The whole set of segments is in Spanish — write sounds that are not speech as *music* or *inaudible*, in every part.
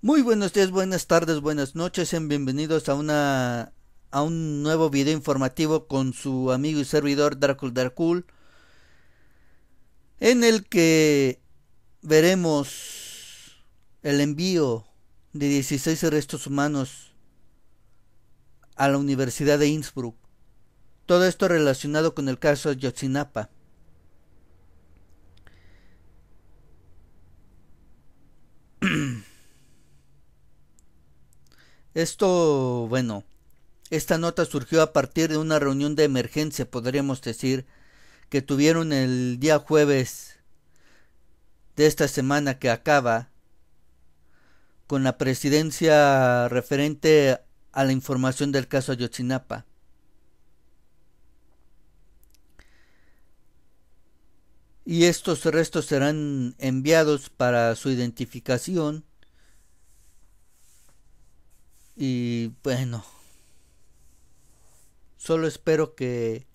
Muy buenos días, buenas tardes, buenas noches, sean bienvenidos a una a un nuevo video informativo con su amigo y servidor Dracul Dracul en el que veremos el envío de 16 restos humanos a la Universidad de Innsbruck. Todo esto relacionado con el caso Yotzinapa. Esto, bueno, esta nota surgió a partir de una reunión de emergencia, podríamos decir, que tuvieron el día jueves de esta semana que acaba con la presidencia referente a la información del caso Ayotzinapa. Y estos restos serán enviados para su identificación y bueno, solo espero que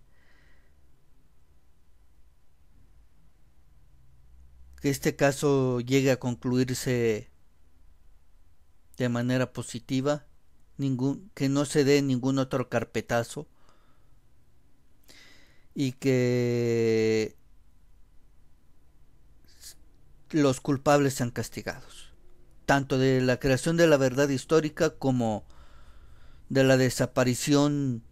que este caso llegue a concluirse de manera positiva, ningún, que no se dé ningún otro carpetazo y que los culpables sean castigados tanto de la creación de la verdad histórica como de la desaparición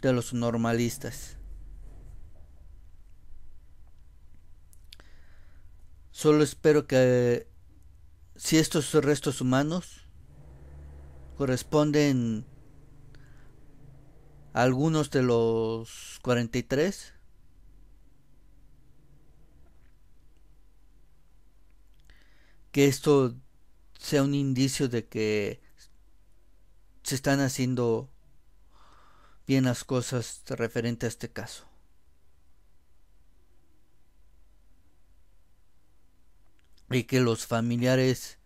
de los normalistas. Solo espero que si estos restos humanos corresponden a algunos de los 43, que esto sea un indicio de que se están haciendo bien las cosas referente a este caso. Y que los familiares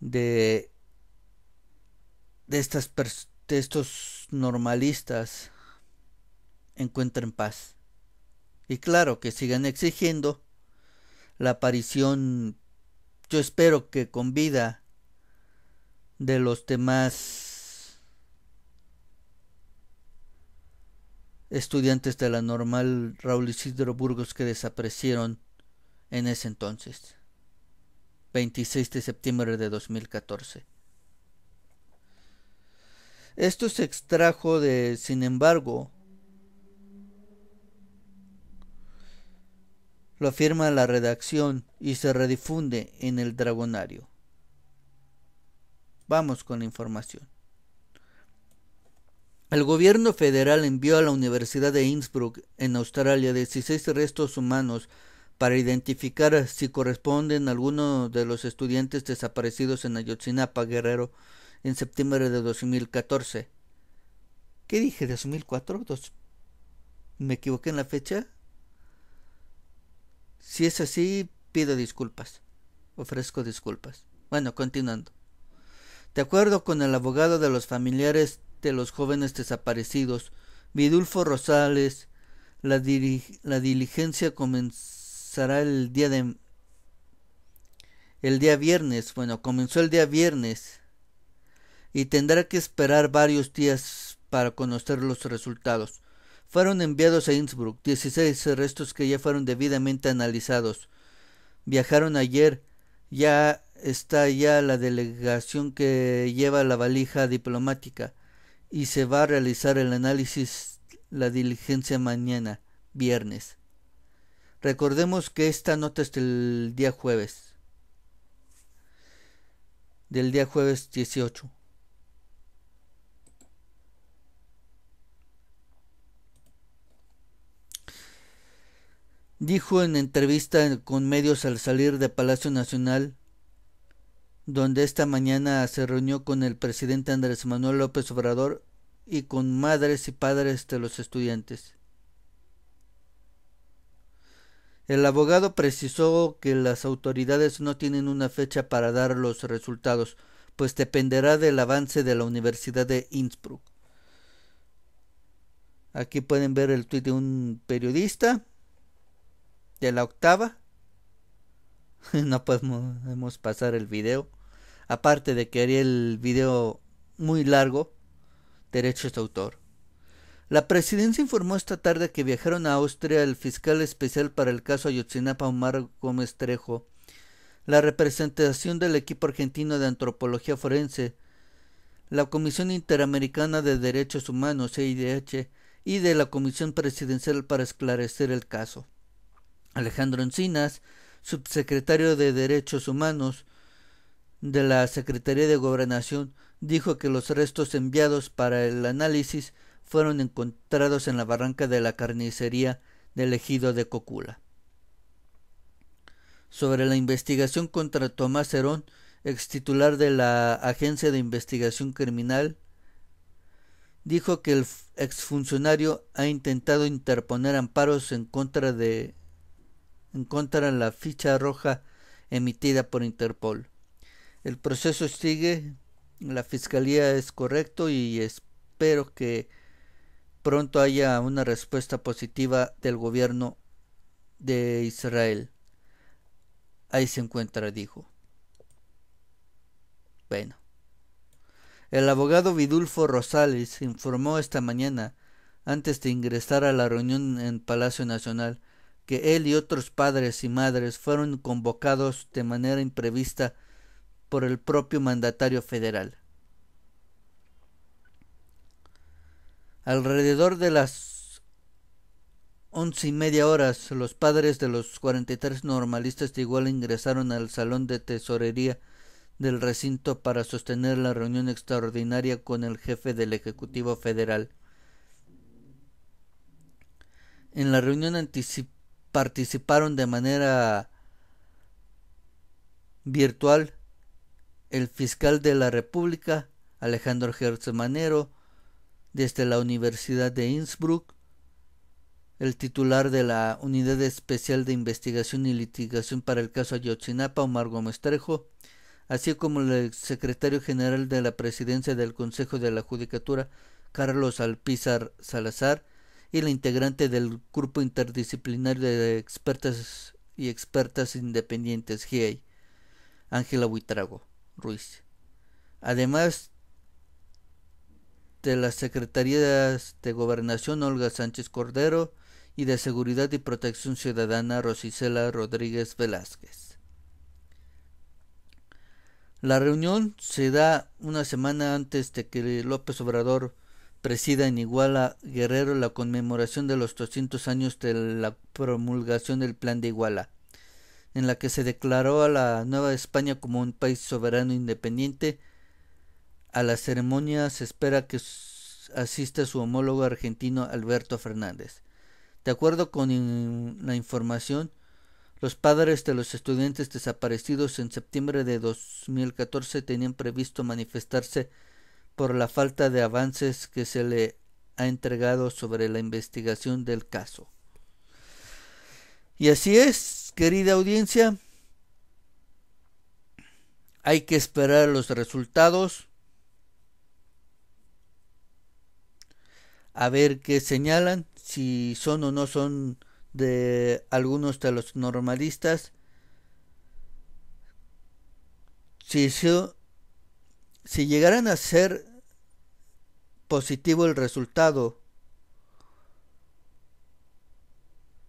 de, de, estas de estos normalistas encuentren paz. Y claro que sigan exigiendo la aparición, yo espero que con vida, de los demás estudiantes de la normal Raúl Isidro Burgos que desaparecieron en ese entonces, 26 de septiembre de 2014. Esto se extrajo de, sin embargo, lo afirma la redacción y se redifunde en el Dragonario. Vamos con la información. El gobierno federal envió a la Universidad de Innsbruck, en Australia, 16 restos humanos para identificar si corresponden a alguno de los estudiantes desaparecidos en Ayotzinapa, Guerrero, en septiembre de 2014. ¿Qué dije? ¿2004? ¿Me equivoqué en la fecha? Si es así, pido disculpas. Ofrezco disculpas. Bueno, continuando. De acuerdo con el abogado de los familiares de los jóvenes desaparecidos, Vidulfo Rosales, la, diligencia comenzará el día de el día viernes, bueno, comenzó el día viernes y tendrá que esperar varios días para conocer los resultados fueron enviados a Innsbruck, 16 restos que ya fueron debidamente analizados. Viajaron ayer, ya está ya la delegación que lleva la valija diplomática y se va a realizar el análisis la diligencia mañana, viernes. Recordemos que esta nota es del día jueves. Del día jueves 18. dijo en entrevista con medios al salir de Palacio Nacional, donde esta mañana se reunió con el presidente Andrés Manuel López Obrador y con madres y padres de los estudiantes. El abogado precisó que las autoridades no tienen una fecha para dar los resultados, pues dependerá del avance de la Universidad de Innsbruck. Aquí pueden ver el tuit de un periodista de la octava *laughs* no podemos pasar el video. Aparte de que haría el video muy largo, derechos de autor. La presidencia informó esta tarde que viajaron a Austria el fiscal especial para el caso Ayotzinapa Omar Gómez Trejo, la representación del equipo argentino de antropología forense, la Comisión Interamericana de Derechos Humanos, CIDH, y de la Comisión Presidencial para esclarecer el caso. Alejandro Encinas, subsecretario de Derechos Humanos de la Secretaría de Gobernación, dijo que los restos enviados para el análisis fueron encontrados en la barranca de la carnicería del ejido de Cocula. Sobre la investigación contra Tomás Herón, extitular de la Agencia de Investigación Criminal, dijo que el exfuncionario ha intentado interponer amparos en contra de en la ficha roja emitida por Interpol. El proceso sigue, la fiscalía es correcto y espero que pronto haya una respuesta positiva del gobierno de Israel. Ahí se encuentra, dijo. Bueno. El abogado Vidulfo Rosales informó esta mañana, antes de ingresar a la reunión en Palacio Nacional, que él y otros padres y madres fueron convocados de manera imprevista por el propio mandatario federal. Alrededor de las once y media horas, los padres de los 43 normalistas de igual ingresaron al salón de tesorería del recinto para sostener la reunión extraordinaria con el jefe del Ejecutivo Federal. En la reunión anticipada participaron de manera virtual el fiscal de la República, Alejandro Gertz Manero, desde la Universidad de Innsbruck, el titular de la Unidad Especial de Investigación y Litigación para el caso Ayotzinapa, Omar Gómez Trejo, así como el secretario general de la Presidencia del Consejo de la Judicatura, Carlos Alpizar Salazar, y la integrante del grupo interdisciplinario de expertas y expertas independientes GIEI, Ángela Huitrago Ruiz. Además de las secretarías de Gobernación Olga Sánchez Cordero y de Seguridad y Protección Ciudadana Rosicela Rodríguez Velázquez. La reunión se da una semana antes de que López Obrador presida en Iguala Guerrero la conmemoración de los 200 años de la promulgación del Plan de Iguala, en la que se declaró a la Nueva España como un país soberano e independiente. A la ceremonia se espera que asista su homólogo argentino Alberto Fernández. De acuerdo con la información, los padres de los estudiantes desaparecidos en septiembre de 2014 tenían previsto manifestarse por la falta de avances que se le ha entregado sobre la investigación del caso. Y así es, querida audiencia, hay que esperar los resultados, a ver qué señalan, si son o no son de algunos de los normalistas, si, si llegaran a ser positivo el resultado,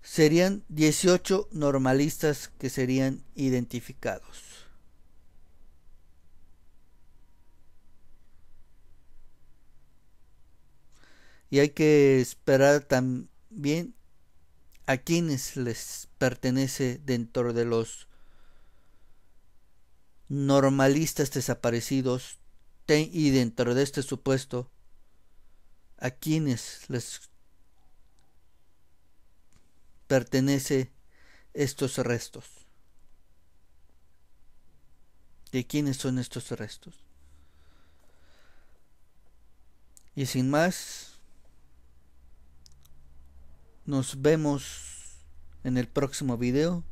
serían 18 normalistas que serían identificados. Y hay que esperar también a quienes les pertenece dentro de los normalistas desaparecidos y dentro de este supuesto, a quienes les pertenece estos restos. ¿De quiénes son estos restos? Y sin más, nos vemos en el próximo video.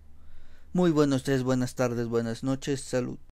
Muy buenos días, buenas tardes, buenas noches, salud.